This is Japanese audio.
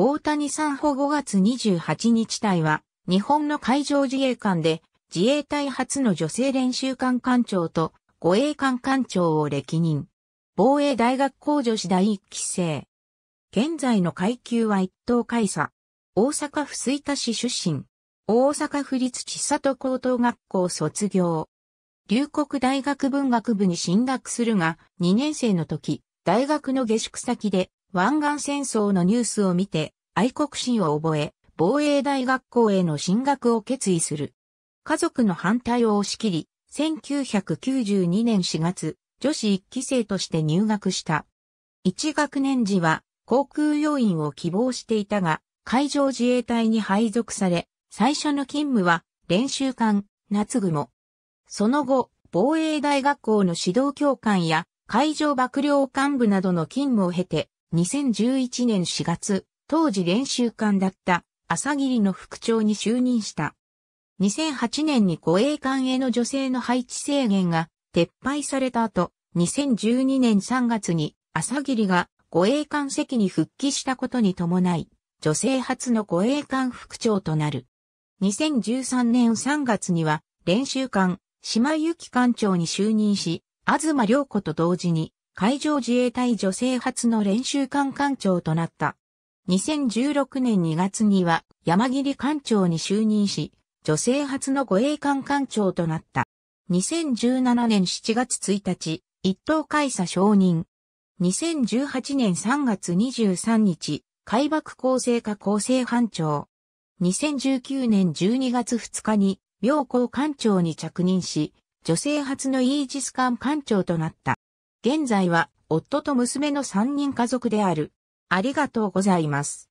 大谷さん保5月28日隊は、日本の海上自衛官で、自衛隊初の女性練習艦艦長と護衛艦艦長を歴任。防衛大学校女子第一期生。現在の階級は一等海佐。大阪府水田市出身。大阪府立千里高等学校卒業。龍谷大学文学部に進学するが、2年生の時、大学の下宿先で湾岸戦争のニュースを見て、愛国心を覚え、防衛大学校への進学を決意する。家族の反対を押し切り、1992年4月、女子1期生として入学した。1学年時は航空要員を希望していたが、海上自衛隊に配属され、最初の勤務は練習艦、夏雲。その後、防衛大学校の指導教官や海上幕僚幹部などの勤務を経て、2011年4月、当時練習官だった朝霧の副長に就任した。2008年に護衛官への女性の配置制限が撤廃された後、2012年3月に朝霧が護衛官席に復帰したことに伴い、女性初の護衛官副長となる。2013年3月には練習官、島由紀長に就任し、東良子と同時に海上自衛隊女性初の練習官艦長となった。2016年2月には山切艦長に就任し、女性初の護衛艦艦長となった。2017年7月1日、一等海佐承認。2018年3月23日、海幕構成課構成班長。2019年12月2日に、妙高艦長に着任し、女性初のイージス艦艦長となった。現在は、夫と娘の3人家族である。ありがとうございます。